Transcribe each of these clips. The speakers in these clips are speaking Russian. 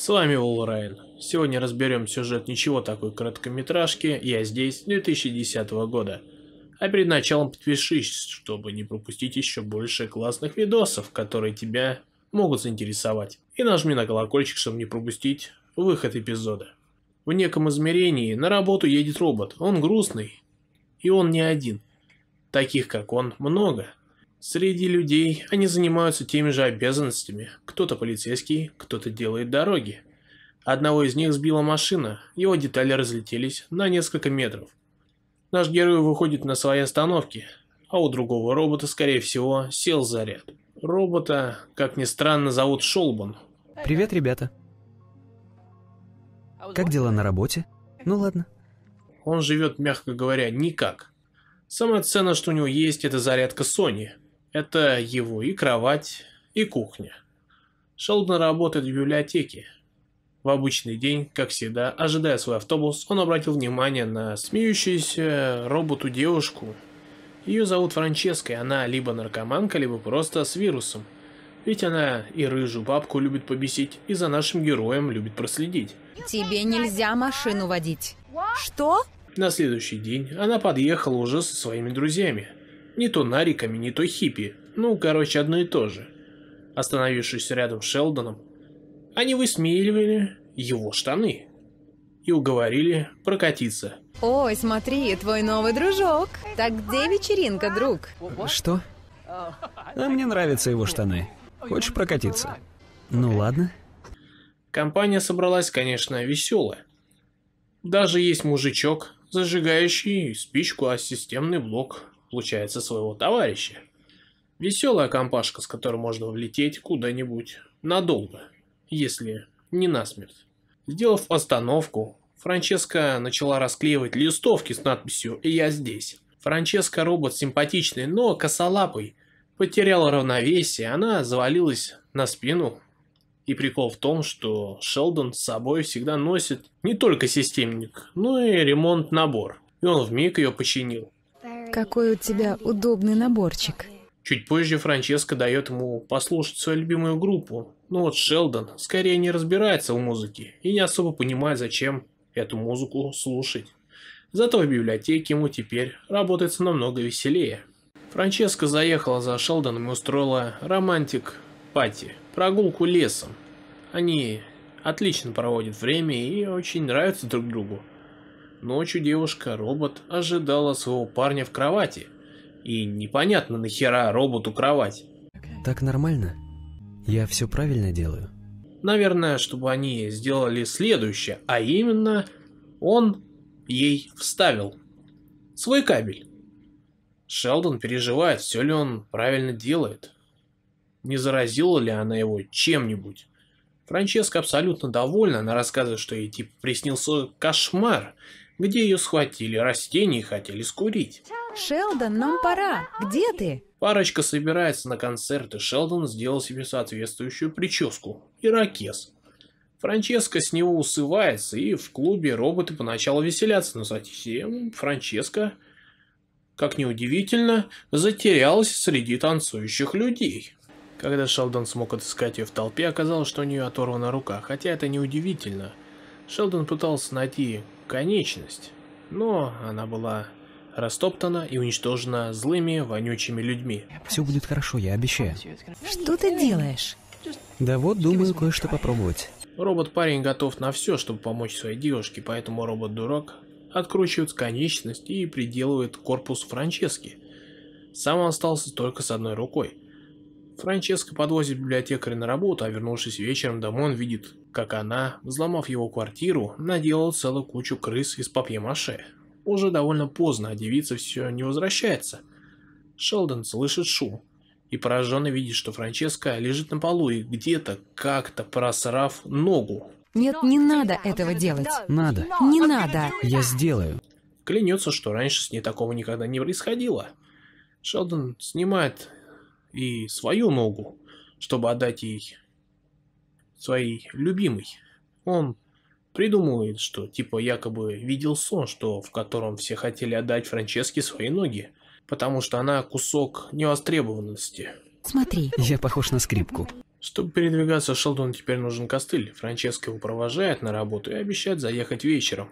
С вами Улрайн. Сегодня разберем сюжет ничего такой короткометражки «Я здесь» 2010 года. А перед началом подпишись, чтобы не пропустить еще больше классных видосов, которые тебя могут заинтересовать. И нажми на колокольчик, чтобы не пропустить выход эпизода. В неком измерении на работу едет робот. Он грустный. И он не один. Таких, как он, много. Среди людей они занимаются теми же обязанностями. Кто-то полицейский, кто-то делает дороги. Одного из них сбила машина, его детали разлетелись на несколько метров. Наш герой выходит на своей остановке, а у другого робота, скорее всего, сел заряд. Робота, как ни странно, зовут Шолбан. Привет, ребята. Как дела на работе? Ну ладно. Он живет, мягко говоря, никак. Самое ценное, что у него есть, это зарядка Sony – это его и кровать, и кухня. Шелдон работает в библиотеке. В обычный день, как всегда, ожидая свой автобус, он обратил внимание на смеющуюся роботу-девушку. Ее зовут Франческа, она либо наркоманка, либо просто с вирусом. Ведь она и рыжую бабку любит побесить, и за нашим героем любит проследить. Тебе нельзя машину водить. Что? На следующий день она подъехала уже со своими друзьями. Не то нариками, не то хиппи. Ну, короче, одно и то же. Остановившись рядом с Шелдоном, они высмеивали его штаны и уговорили прокатиться. Ой, смотри, твой новый дружок. Так где вечеринка, друг? Что? А мне нравятся его штаны. Хочешь прокатиться? Ну ладно. Компания собралась, конечно, веселая. Даже есть мужичок, зажигающий спичку о системный блок получается, своего товарища. Веселая компашка, с которой можно влететь куда-нибудь надолго, если не насмерть. Сделав остановку, Франческа начала расклеивать листовки с надписью «Я здесь». Франческа робот симпатичный, но косолапый, потеряла равновесие, она завалилась на спину. И прикол в том, что Шелдон с собой всегда носит не только системник, но и ремонт-набор. И он вмиг ее починил. Какой у тебя удобный наборчик. Чуть позже Франческа дает ему послушать свою любимую группу, но ну вот Шелдон скорее не разбирается в музыке и не особо понимает, зачем эту музыку слушать. Зато в библиотеке ему теперь работается намного веселее. Франческа заехала за Шелдоном и устроила романтик пати, прогулку лесом. Они отлично проводят время и очень нравятся друг другу. Ночью девушка-робот ожидала своего парня в кровати. И непонятно нахера роботу кровать. Так нормально? Я все правильно делаю? Наверное, чтобы они сделали следующее, а именно он ей вставил свой кабель. Шелдон переживает, все ли он правильно делает. Не заразила ли она его чем-нибудь? Франческа абсолютно довольна, она рассказывает, что ей типа приснился кошмар, где ее схватили растения хотели скурить. Шелдон, нам пора. Где ты? Парочка собирается на концерт, и Шелдон сделал себе соответствующую прическу – ирокез. Франческа с него усывается, и в клубе роботы поначалу веселятся, но затем Франческа, как неудивительно, затерялась среди танцующих людей. Когда Шелдон смог отыскать ее в толпе, оказалось, что у нее оторвана рука, хотя это неудивительно. Шелдон пытался найти конечность, но она была растоптана и уничтожена злыми, вонючими людьми. Все будет хорошо, я обещаю. Что ты делаешь? Да вот, думаю, кое-что попробовать. Робот-парень готов на все, чтобы помочь своей девушке, поэтому робот-дурак откручивает конечность и приделывает корпус Франчески. Сам он остался только с одной рукой. Франческо подвозит библиотекаря на работу, а вернувшись вечером домой, он видит, как она, взломав его квартиру, наделала целую кучу крыс из папье-маше. Уже довольно поздно, а девица все не возвращается. Шелдон слышит шум и пораженно видит, что Франческа лежит на полу и где-то, как-то просрав ногу. Нет, не надо этого делать. Надо. Не надо. Я сделаю. Клянется, что раньше с ней такого никогда не происходило. Шелдон снимает и свою ногу, чтобы отдать ей своей любимой, он придумывает, что типа якобы видел сон, что в котором все хотели отдать Франческе свои ноги, потому что она кусок невостребованности. Смотри. Я похож на скрипку. Чтобы передвигаться, Шелдону теперь нужен костыль. Франческа его провожает на работу и обещает заехать вечером.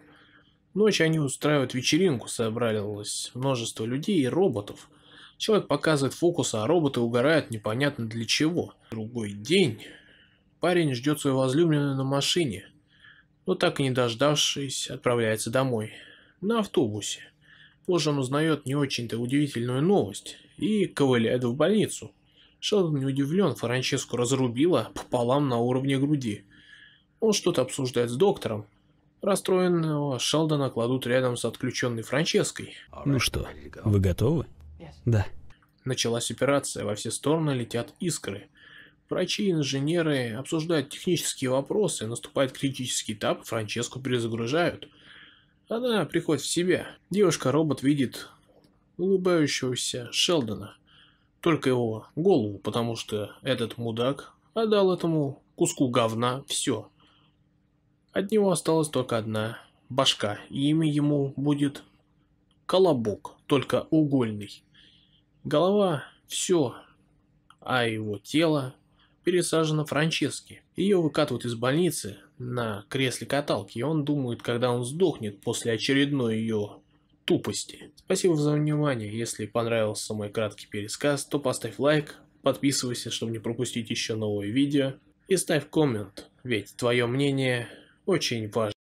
Ночью они устраивают вечеринку, собралось множество людей и роботов. Человек показывает фокус, а роботы угорают непонятно для чего. Другой день. Парень ждет свою возлюбленную на машине, но так и не дождавшись, отправляется домой. На автобусе. Позже он узнает не очень-то удивительную новость и ковыляет в больницу. Шелдон не удивлен, Франческу разрубила пополам на уровне груди. Он что-то обсуждает с доктором. Расстроенного Шелдона кладут рядом с отключенной Франческой. Ну что, вы готовы? Да. Началась операция, во все стороны летят искры. Врачи и инженеры обсуждают технические вопросы, наступает критический этап, Франческу перезагружают. Она приходит в себя. Девушка-робот видит улыбающегося Шелдона. Только его голову, потому что этот мудак отдал этому куску говна все. От него осталась только одна башка, и имя ему будет Колобок, только угольный. Голова – все, а его тело пересажено Франчески. Ее выкатывают из больницы на кресле-каталке, и он думает, когда он сдохнет после очередной ее тупости. Спасибо за внимание. Если понравился мой краткий пересказ, то поставь лайк, подписывайся, чтобы не пропустить еще новые видео, и ставь коммент, ведь твое мнение очень важно.